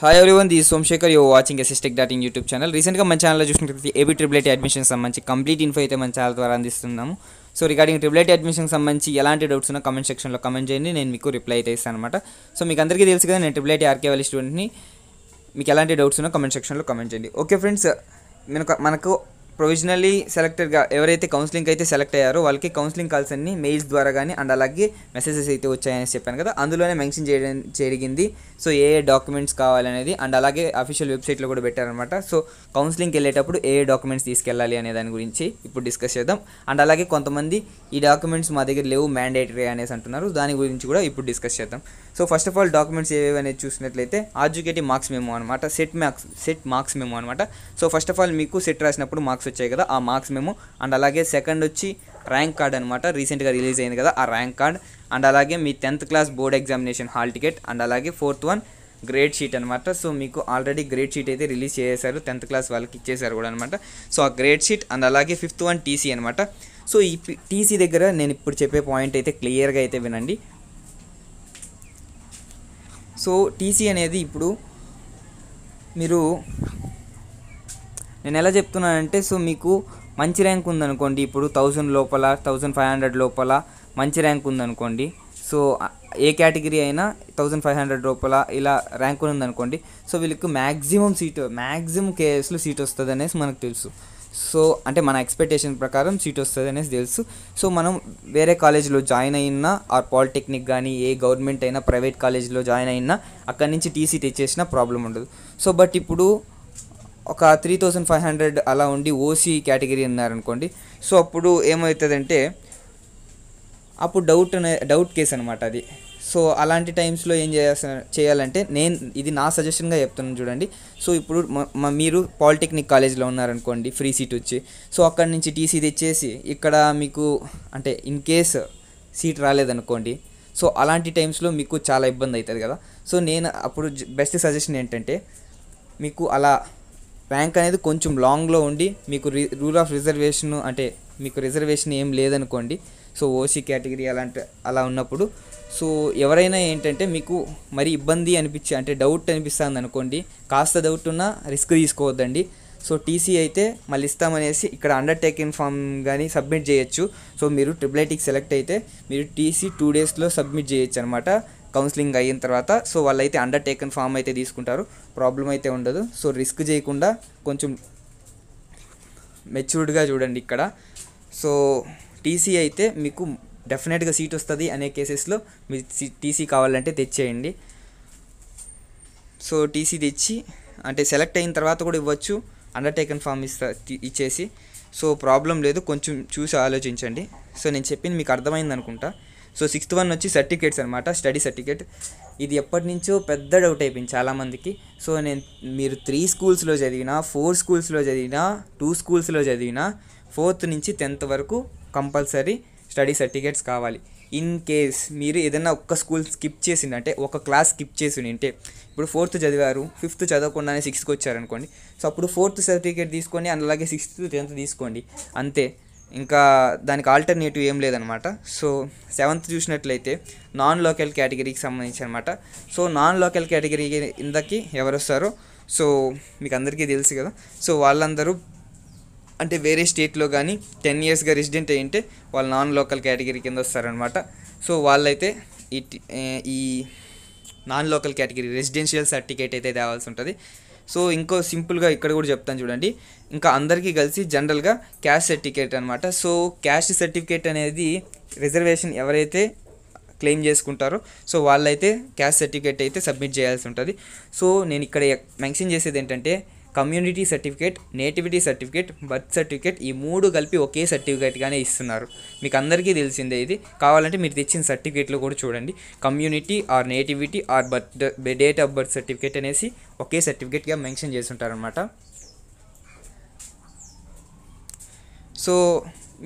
hi one the Somashekar you watching Assistech dot in YouTube channel రీసెంట్గా మన ఛానల్లో చూసినట్లయితే ఏబీ ట్రిబ్లెటీ అడ్మిషన్స్ సంబంధించి కంప్లీట్ ఇన్ఫో అయితే మన ఛానల్ ద్వారా అందిస్తున్నాము సో రిగార్డింగ్ ట్రిబ్లెటీ అడ్మిషన్కి సంబంధించి ఎలాంటి డౌట్స్ ఉన్నా కమెంట్ సెక్షన్లో కమెంట్ చేయండి నేను మీకు రిప్లై అయితే ఇస్తాను అనమాట సో మీకు అందరికీ తెలుసు కదా నేను ట్రిబ్లెటీ ఆర్కే వాళ్ళ స్టూడెంట్ని మీకు ఎలాంటి డౌట్స్ ఉన్నా కమెంట్ సెక్షన్లో కమెంట్ చేయండి ఓకే ఫ్రెండ్స్ మనకు ప్రొవిజనలీ సెలెక్టెడ్గా ఎవరైతే కౌన్సిలింగ్ అయితే సెలెక్ట్ అయ్యారో వాళ్ళకి కౌన్సిలింగ్ కాల్స్ అన్ని మెయిల్స్ ద్వారా కానీ అండ్ అలాగే మెసేజెస్ అయితే వచ్చాయని చెప్పాను కదా అందులోనే మెన్షన్ చేయడం జరిగింది సో ఏ ఏ డాక్యుమెంట్స్ కావాలనేది అండ్ అలాగే అఫీషియల్ వెబ్సైట్లో కూడా పెట్టారనమాట సో కౌన్సిలింగ్కి వెళ్ళేటప్పుడు ఏ డాక్యుమెంట్స్ తీసుకెళ్ళాలి అనే దాని గురించి ఇప్పుడు డిస్కస్ చేద్దాం అండ్ అలాగే కొంతమంది ఈ డాక్యుమెంట్స్ మా దగ్గర లేవు మ్యాండేటరీ అనేసి అంటున్నారు దాని గురించి కూడా ఇప్పుడు డిస్కస్ చేద్దాం so first of all documents ఏవేవి అనేది చూసినట్లయితే ఆర్జుకేటివ్ మార్క్స్ మేము అనమాట సెట్ మార్క్స్ సెట్ మార్క్స్ మేము అనమాట సో ఫస్ట్ ఆఫ్ ఆల్ మీకు సెట్ రాసినప్పుడు మార్క్స్ మార్క్స్ వచ్చాయి కదా ఆ మార్క్స్ మేము అండ్ అలాగే సెకండ్ వచ్చి ర్యాంక్ కార్డ్ అనమాట రీసెంట్గా రిలీజ్ అయింది కదా ఆ ర్యాంక్ కార్డ్ అండ్ అలాగే మీ tenth class board examination hall ticket and అలాగే ఫోర్త్ వన్ గ్రేడ్ షీట్ అనమాట సో మీకు ఆల్రెడీ గ్రేడ్ షీట్ అయితే రిలీజ్ చేశారు టెన్త్ క్లాస్ వాళ్ళకి ఇచ్చేసారు కూడా అనమాట సో ఆ గ్రేడ్ షీట్ అండ్ అలాగే ఫిఫ్త్ వన్ టీసీ అనమాట సో ఈ టీసీ దగ్గర నేను ఇప్పుడు చెప్పే పాయింట్ అయితే క్లియర్గా అయితే వినండి సో టీసీ అనేది ఇప్పుడు మీరు నేను ఎలా చెప్తున్నానంటే సో మీకు మంచి ర్యాంక్ ఉందనుకోండి ఇప్పుడు థౌజండ్ లోపల థౌజండ్ ఫైవ్ హండ్రెడ్ లోపల మంచి ర్యాంక్ ఉందనుకోండి సో ఏ కేటగిరీ అయినా థౌజండ్ ఫైవ్ హండ్రెడ్ లోపల ఇలా ర్యాంక్ ఉందనుకోండి సో వీళ్ళకి మ్యాక్సిమం సీట్ మ్యాక్సిమం కేఎస్లో సీట్ వస్తుంది అనేసి మనకు తెలుసు సో అంటే మన ఎక్స్పెక్టేషన్ ప్రకారం సీట్ వస్తుంది అనేసి తెలుసు సో మనం వేరే కాలేజ్లో జాయిన్ అయినా ఆర్ పాలిటెక్నిక్ కానీ ఏ గవర్నమెంట్ అయినా ప్రైవేట్ కాలేజ్లో జాయిన్ అయినా అక్కడి నుంచి టీసీ తెచ్చేసినా ప్రాబ్లం ఉండదు సో బట్ ఇప్పుడు ఒక త్రీ థౌజండ్ ఫైవ్ హండ్రెడ్ అలా ఉండి ఓసీ కేటగిరీ ఉన్నారనుకోండి సో అప్పుడు ఏమవుతుందంటే అప్పుడు డౌట్ అనే డౌట్ కేసు అనమాట అది సో అలాంటి టైమ్స్లో ఏం చేయాల్సిన చేయాలంటే నేను ఇది నా సజెషన్గా చెప్తున్నాను చూడండి సో ఇప్పుడు మీరు పాలిటెక్నిక్ కాలేజ్లో ఉన్నారనుకోండి ఫ్రీ సీట్ వచ్చి సో అక్కడి నుంచి టీసీ తెచ్చేసి ఇక్కడ మీకు అంటే ఇన్ కేస్ సీట్ రాలేదనుకోండి సో అలాంటి టైమ్స్లో మీకు చాలా ఇబ్బంది అవుతుంది కదా సో నేను అప్పుడు బెస్ట్ సజెషన్ ఏంటంటే మీకు అలా ర్యాంక్ అనేది కొంచెం లాంగ్లో ఉండి మీకు రూల్ ఆఫ్ రిజర్వేషన్ అంటే మీకు రిజర్వేషన్ ఏం లేదనుకోండి సో ఓసీ కేటగిరీ అలాంటి అలా ఉన్నప్పుడు సో ఎవరైనా ఏంటంటే మీకు మరి ఇబ్బంది అనిపించి అంటే డౌట్ అనిపిస్తుంది అనుకోండి కాస్త డౌట్ ఉన్నా రిస్క్ తీసుకోవద్దండి సో టీసీ అయితే మళ్ళీ ఇస్తామనేసి ఇక్కడ అండర్టేకింగ్ ఫామ్ కానీ సబ్మిట్ చేయొచ్చు సో మీరు ట్రిపుల్ ఐటీకి సెలెక్ట్ అయితే మీరు టీసీ టూ డేస్లో సబ్మిట్ చేయొచ్చు అనమాట కౌన్సిలింగ్ అయిన తర్వాత సో వాళ్ళైతే అండర్టేకన్ ఫామ్ అయితే తీసుకుంటారు ప్రాబ్లం అయితే ఉండదు సో రిస్క్ చేయకుండా కొంచెం మెచ్యూర్డ్గా చూడండి ఇక్కడ సో టీసీ అయితే మీకు డెఫినెట్గా సీట్ వస్తుంది అనే కేసెస్లో మీ టీసీ కావాలంటే తెచ్చేయండి సో టీసీ తెచ్చి అంటే సెలెక్ట్ అయిన తర్వాత కూడా ఇవ్వచ్చు అండర్టేకన్ ఫామ్ ఇస్తా ఇచ్చేసి సో ప్రాబ్లం లేదు కొంచెం చూసి ఆలోచించండి సో నేను చెప్పింది మీకు అర్థమైంది అనుకుంటా సో సిక్స్త్ వన్ వచ్చి సర్టిఫికేట్స్ అనమాట స్టడీ సర్టిఫికేట్ ఇది ఎప్పటి నుంచో పెద్ద డౌట్ అయిపోయింది చాలామందికి సో నేను మీరు త్రీ స్కూల్స్లో చదివినా ఫోర్ స్కూల్స్లో చదివినా టూ స్కూల్స్లో చదివినా ఫోర్త్ నుంచి టెన్త్ వరకు కంపల్సరీ స్టడీ సర్టిఫికేట్స్ కావాలి ఇన్ కేస్ మీరు ఏదైనా ఒక్క స్కూల్ స్కిప్ చేసిందంటే ఒక క్లాస్ స్కిప్ చేసి ఉంటే ఇప్పుడు ఫోర్త్ చదివారు ఫిఫ్త్ చదవకుండానే సిక్స్త్కి వచ్చారనుకోండి సో అప్పుడు ఫోర్త్ సర్టిఫికేట్ తీసుకొని అలాగే సిక్స్త్ టెన్త్ తీసుకోండి అంతే ఇంకా దానికి ఆల్టర్నేటివ్ ఏం లేదనమాట సో సెవెంత్ చూసినట్లయితే నాన్ లోకల్ కేటగిరీకి సంబంధించి అనమాట సో నాన్ లోకల్ కేటగిరీ ఇందకి ఎవరు వస్తారో సో మీకు అందరికీ తెలుసు కదా సో వాళ్ళందరూ అంటే వేరే స్టేట్లో కానీ టెన్ ఇయర్స్గా రెసిడెంట్ అయ్యి ఉంటే వాళ్ళు నాన్ లోకల్ కేటగిరీ కింద వస్తారనమాట సో వాళ్ళైతే ఈ ఈ non local category residential certificate అయితే తేవాల్సి ఉంటుంది సో ఇంకో సింపుల్గా ఇక్కడ కూడా చెప్తాను చూడండి ఇంకా అందరికీ కలిసి జనరల్గా క్యాష్ సర్టిఫికేట్ అనమాట సో క్యాష్ సర్టిఫికేట్ అనేది రిజర్వేషన్ ఎవరైతే క్లెయిమ్ చేసుకుంటారో సో వాళ్ళైతే క్యాష్ సర్టిఫికేట్ అయితే సబ్మిట్ చేయాల్సి ఉంటుంది సో నేను ఇక్కడ మెన్షన్ చేసేది ఏంటంటే community certificate nativity certificate birth certificate ఈ మూడు కలిపి ఒకే సర్టిఫికేట్గానే ఇస్తున్నారు మీకు అందరికీ తెలిసిందే ఇది కావాలంటే మీరు తెచ్చిన సర్టిఫికేట్లో కూడా చూడండి community or nativity or birth date of birth certificate అనేసి ఒకే సర్టిఫికేట్గా మెన్షన్ చేస్తుంటారనమాట సో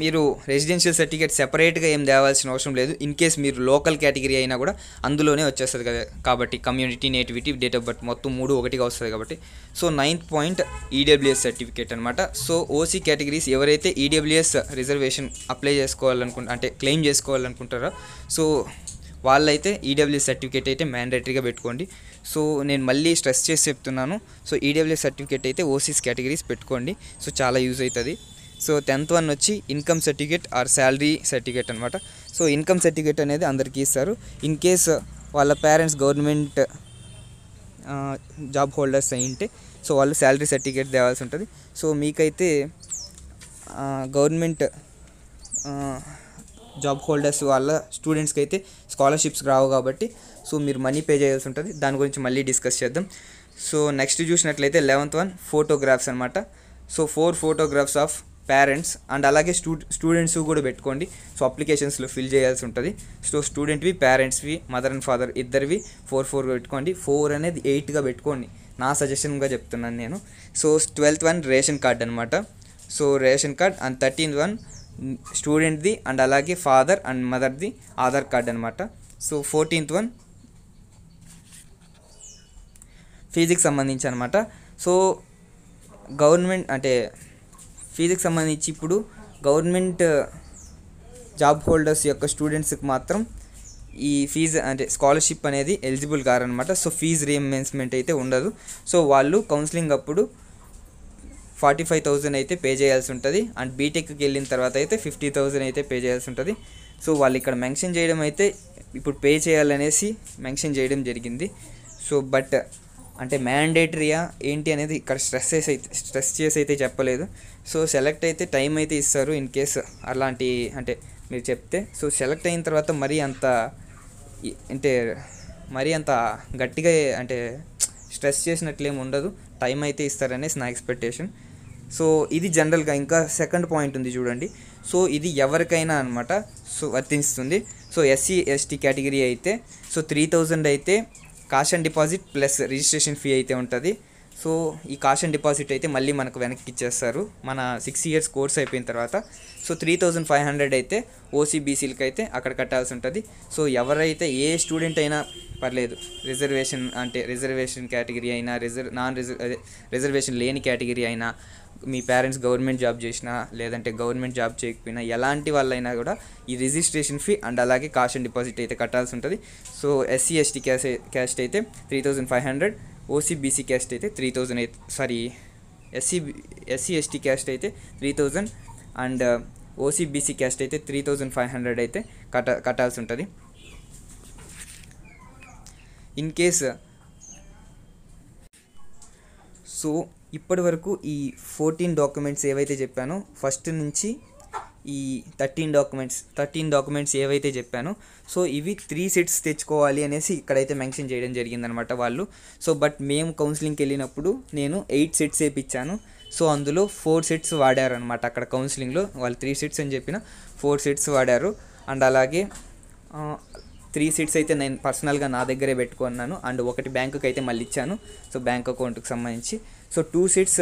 మీరు రెసిడెన్షియల్ సర్టిఫికేట్ సెపరేట్గా ఏం తేవాల్సిన అవసరం లేదు ఇన్ కేస్ మీరు లోకల్ కేటగిరీ అయినా కూడా అందులోనే వచ్చేస్తుంది కదా కాబట్టి community nativity date of birth మొత్తం మూడు ఒకటిగా వస్తుంది కాబట్టి so ninth point EWS certificate అనమాట సో ఓసీ కేటగిరీస్ ఎవరైతే ఈడబ్ల్యూఎస్ e రిజర్వేషన్ అప్లై చేసుకోవాలనుకుంటు అంటే క్లెయిమ్ చేసుకోవాలనుకుంటారో సో వాళ్ళైతే ఈడబ్ల్యూఎస్ e సర్టిఫికేట్ అయితే మ్యాండేటరీగా పెట్టుకోండి సో నేను మళ్ళీ స్ట్రెస్ చేసి చెప్తున్నాను సో ఈడబ్ల్యూఎస్ సర్టిఫికేట్ అయితే ఓసీస్ కేటగిరీస్ పెట్టుకోండి సో చాలా యూజ్ అవుతుంది సో టెన్త్ వన్ వచ్చి income certificate or salary certificate అనమాట సో ఇన్కమ్ సర్టిఫికేట్ అనేది అందరికీ ఇస్తారు ఇన్ కేస్ వాళ్ళ పేరెంట్స్ గవర్నమెంట్ జాబ్ హోల్డర్స్ అయి ఉంటే సో వాళ్ళు శాలరీ సర్టిఫికేట్ తేవాల్సి ఉంటుంది సో మీకైతే గవర్నమెంట్ జాబ్ హోల్డర్స్ వాళ్ళ స్టూడెంట్స్కి అయితే స్కాలర్షిప్స్ రావు కాబట్టి సో మీరు మనీ పే చేయాల్సి ఉంటుంది దాని గురించి మళ్ళీ డిస్కస్ చేద్దాం సో నెక్స్ట్ చూసినట్లయితే లెవెంత్ వన్ ఫోటోగ్రాఫ్స్ అనమాట so four photographs of parents and అలాగే స్టూ స్టూడెంట్స్ కూడా పెట్టుకోండి సో అప్లికేషన్స్లో ఫిల్ చేయాల్సి ఉంటుంది సో స్టూడెంట్వి పేరెంట్స్వి మదర్ అండ్ ఫాదర్ ఇద్దరివి ఫోర్ ఫోర్ పెట్టుకోండి ఫోర్ అనేది ఎయిట్గా పెట్టుకోండి నా సజెషన్గా చెప్తున్నాను నేను so twelfth one ration card అనమాట so ration card and thirteenth one స్టూడెంట్ది అండ్ అలాగే ఫాదర్ అండ్ మదర్ది ఆధార్ కార్డ్ అనమాట సో ఫోర్టీన్త్ వన్ ఫిజిక్స్ సంబంధించి అనమాట సో గవర్నమెంట్ అంటే ఫీజుకి సంబంధించి ఇప్పుడు గవర్నమెంట్ జాబ్ uh, హోల్డర్స్ యొక్క స్టూడెంట్స్కి మాత్రం ఈ ఫీజు అంటే స్కాలర్షిప్ అనేది ఎలిజిబుల్ కారనమాట సో ఫీజు రీఎంబెన్స్మెంట్ అయితే ఉండదు సో వాళ్ళు కౌన్సిలింగ్ అప్పుడు ఫార్టీ ఫైవ్ థౌజండ్ అయితే పే చేయాల్సి ఉంటుంది అండ్ బీటెక్కి వెళ్ళిన తర్వాత అయితే ఫిఫ్టీ థౌజండ్ అయితే పే చేయాల్సి ఉంటుంది సో వాళ్ళు ఇక్కడ మెన్షన్ చేయడం అయితే ఇప్పుడు పే చేయాలనేసి మెన్షన్ చేయడం జరిగింది సో బట్ అంటే మ్యాండేటరీయా ఏంటి అనేది ఇక్కడ స్ట్రెస్ చేసి అయితే స్ట్రెస్ చేసి అయితే చెప్పలేదు సో సెలెక్ట్ అయితే టైం అయితే ఇస్తారు ఇన్ కేస్ అలాంటి అంటే మీరు చెప్తే సో సెలెక్ట్ అయిన తర్వాత మరీ అంత అంటే మరీ అంత గట్టిగా అంటే స్ట్రెస్ చేసినట్లు ఏమి ఉండదు టైం అయితే ఇస్తారనేసి నా ఎక్స్పెక్టేషన్ సో ఇది జనరల్గా ఇంకా సెకండ్ పాయింట్ ఉంది చూడండి సో ఇది ఎవరికైనా అనమాట సో వర్తిస్తుంది సో ఎస్సీ ఎస్టీ కేటగిరీ అయితే సో త్రీ థౌజండ్ అయితే cash and deposit plus registration fee అయితే ఉంటుంది సో ఈ కాషన్ డిపాజిట్ అయితే మళ్ళీ మనకు వెనక్కి ఇచ్చేస్తారు మన సిక్స్ ఇయర్స్ కోర్స్ అయిపోయిన తర్వాత so three thousand five hundred అయితే ఓసీబీసీలకి అయితే అక్కడ కట్టాల్సి ఉంటుంది సో ఎవరైతే ఏ స్టూడెంట్ అయినా పర్లేదు రిజర్వేషన్ అంటే రిజర్వేషన్ కేటగిరీ అయినా రిజర్వ్ నాన్ రిజర్వ్ రిజర్వేషన్ లేని కేటగిరీ అయినా మీ పేరెంట్స్ గవర్నమెంట్ జాబ్ చేసినా లేదంటే గవర్నమెంట్ జాబ్ చేయకపోయినా ఎలాంటి వాళ్ళైనా కూడా ఈ రిజిస్ట్రేషన్ ఫీ అండ్ అలాగే కాషన్ డిపాజిట్ అయితే కట్టాల్సి ఉంటుంది so SC ST cash caste అయితే three thousand five hundred OC BC caste అయితే త్రీ థౌజండ్ అయితే sorry SC SC ST caste అయితే three thousand and OC BC caste అయితే త్రీ థౌజండ్ ఫైవ్ హండ్రెడ్ అయితే కట్ట కట్టాల్సి ఉంటుంది ఇన్ కేస్ సో ఇప్పటి వరకు ఈ ఫోర్టీన్ డాక్యుమెంట్స్ ఏవైతే చెప్పానో ఫస్ట్ నుంచి ఈ థర్టీన్ డాక్యుమెంట్స్ థర్టీన్ డాక్యుమెంట్స్ ఏవైతే చెప్పానో సో ఇవి త్రీ సెట్స్ తెచ్చుకోవాలి అనేసి ఇక్కడైతే మెన్షన్ చేయడం జరిగిందనమాట వాళ్ళు సో బట్ మేము కౌన్సిలింగ్కి వెళ్ళినప్పుడు నేను ఎయిట్ సెట్స్ వేపించాను సో అందులో ఫోర్ సెట్స్ వాడారనమాట అక్కడ కౌన్సిలింగ్లో వాళ్ళు త్రీ సెట్స్ అని చెప్పిన ఫోర్ సెట్స్ వాడారు అండ్ అలాగే త్రీ సీట్స్ అయితే నేను పర్సనల్గా నా దగ్గరే పెట్టుకున్నాను అండ్ ఒకటి బ్యాంకుకి అయితే మళ్ళీ ఇచ్చాను సో బ్యాంక్ అకౌంట్కి సంబంధించి సో టూ సీట్స్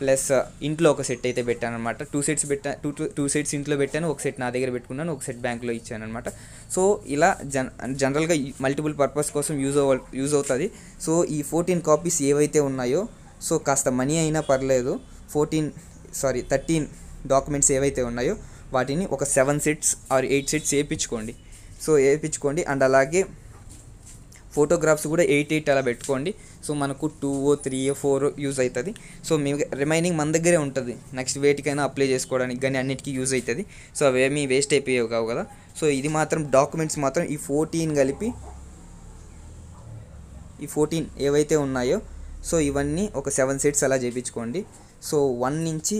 ప్లస్ ఇంట్లో ఒక సెట్ అయితే పెట్టాను అనమాట టూ సెట్స్ పెట్టా టూ టూ టూ సెట్స్ ఇంట్లో పెట్టాను ఒక సెట్ నా దగ్గర పెట్టుకున్నాను ఒక సెట్ బ్యాంక్లో ఇచ్చాను అనమాట సో ఇలా జన్ జనరల్గా మల్టిపుల్ పర్పస్ కోసం యూజ్ అవ యూజ్ అవుతుంది సో ఈ ఫోర్టీన్ కాపీస్ ఏవైతే ఉన్నాయో సో కాస్త మనీ అయినా పర్లేదు ఫోర్టీన్ సారీ థర్టీన్ డాక్యుమెంట్స్ ఏవైతే ఉన్నాయో వాటిని ఒక seven sets or eight sets వేయించుకోండి సో వేయించుకోండి అండ్ అలాగే ఫోటోగ్రాఫ్స్ కూడా ఎయిట్ ఎయిట్ అలా పెట్టుకోండి సో మనకు two or three or four use అవుతుంది సో మీ రిమైనింగ్ మన దగ్గరే ఉంటుంది నెక్స్ట్ వేటికైనా అప్లై చేసుకోవడానికి కానీ అన్నిటికీ యూజ్ అవుతుంది సో అవేమీ వేస్ట్ అయిపోయావు కావు కదా సో ఇది మాత్రం డాక్యుమెంట్స్ మాత్రం ఈ ఫోర్టీన్ కలిపి ఈ ఫోర్టీన్ ఏవైతే ఉన్నాయో సో ఇవన్నీ ఒక సెవెన్ సెట్స్ అలా చేయించుకోండి సో వన్ నుంచి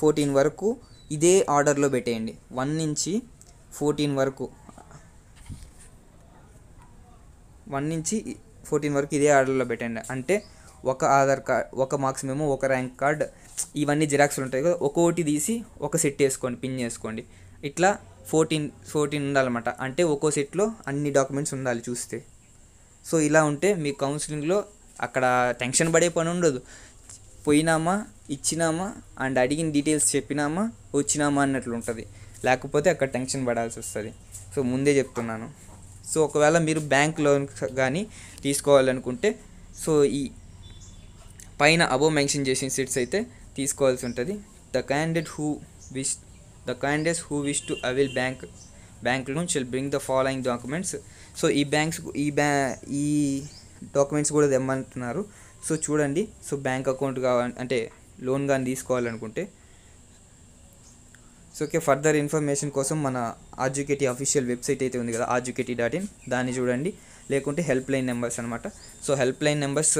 ఫోర్టీన్ వరకు ఇదే ఆర్డర్లో పెట్టేయండి వన్ నుంచి ఫోర్టీన్ వరకు వన్ నుంచి ఫోర్టీన్ వరకు ఇదే ఆర్డర్లో పెట్టండి అంటే ఒక ఆధార్ కార్డ్ ఒక మార్క్స్ మేము ఒక ర్యాంక్ కార్డ్ ఇవన్నీ జిరాక్స్లు ఉంటాయి కదా ఒక్కొక్కటి తీసి ఒక సెట్ వేసుకోండి పిన్ చేసుకోండి ఇట్లా ఫోర్టీన్ ఫోర్టీన్ ఉండాలన్నమాట అంటే ఒక్కో సెట్లో అన్ని డాక్యుమెంట్స్ ఉండాలి చూస్తే సో ఇలా ఉంటే మీ కౌన్సిలింగ్లో అక్కడ టెన్షన్ పడే పని ఉండదు పోయినామా ఇచ్చినామా అండ్ అడిగిన డీటెయిల్స్ చెప్పినామా వచ్చినామా అన్నట్లు ఉంటుంది లేకపోతే అక్కడ టెన్షన్ పడాల్సి వస్తుంది సో ముందే చెప్తున్నాను సో ఒకవేళ మీరు బ్యాంక్ లోన్ కానీ తీసుకోవాలనుకుంటే సో ఈ పైన అబో మెన్షన్ చేసిన సీట్స్ అయితే తీసుకోవాల్సి ఉంటుంది the candidate who wish the candidates who wish to avail bank bank loan shall bring the following documents so ఈ బ్యాంక్స్ ఈ బ్యా ఈ డాక్యుమెంట్స్ కూడా తెమ్మంటున్నారు సో చూడండి సో బ్యాంక్ అకౌంట్ కావాలి అంటే లోన్ కానీ తీసుకోవాలనుకుంటే సో ఓకే ఫర్దర్ ఇన్ఫర్మేషన్ కోసం మన ఆర్జుకేటీ అఫీషియల్ వెబ్సైట్ అయితే ఉంది కదా ఆర్జుకేటీ డాట్ ఇన్ దాన్ని చూడండి లేకుంటే హెల్ప్ లైన్ నెంబర్స్ అనమాట so help line numbers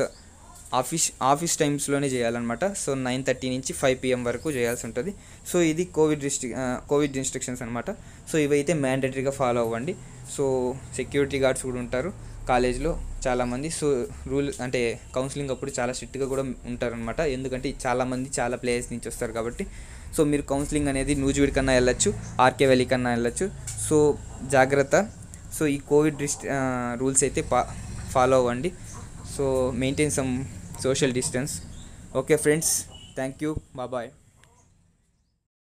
office office టైమ్స్లోనే చేయాలన్నమాట సో నైన్ థర్టీ నుంచి ఫైవ్ పిఎం వరకు చేయాల్సి ఉంటుంది సో ఇది కోవిడ్ రిస్ట్రిక్ కోవిడ్ ఇన్స్ట్రక్షన్స్ అనమాట సో ఇవైతే మ్యాండేటరీగా ఫాలో అవ్వండి సో సెక్యూరిటీ గార్డ్స్ కూడా ఉంటారు కాలేజ్లో చాలామంది సో రూల్ అంటే కౌన్సిలింగ్ అప్పుడు చాలా స్ట్రిక్ట్గా కూడా ఉంటారనమాట ఎందుకంటే చాలామంది చాలా ప్లేయర్స్ నుంచి వస్తారు కాబట్టి సో మీరు కౌన్సిలింగ్ అనేది నూజివీడ్ కన్నా వెళ్ళొచ్చు ఆర్కే వ్యాలీ కన్నా వెళ్ళొచ్చు సో జాగ్రత్త సో ఈ కోవిడ్ రిస్ట్ రూల్స్ అయితే పా ఫాలో అవ్వండి so maintain some social distance okay friends thank you బాబాయ్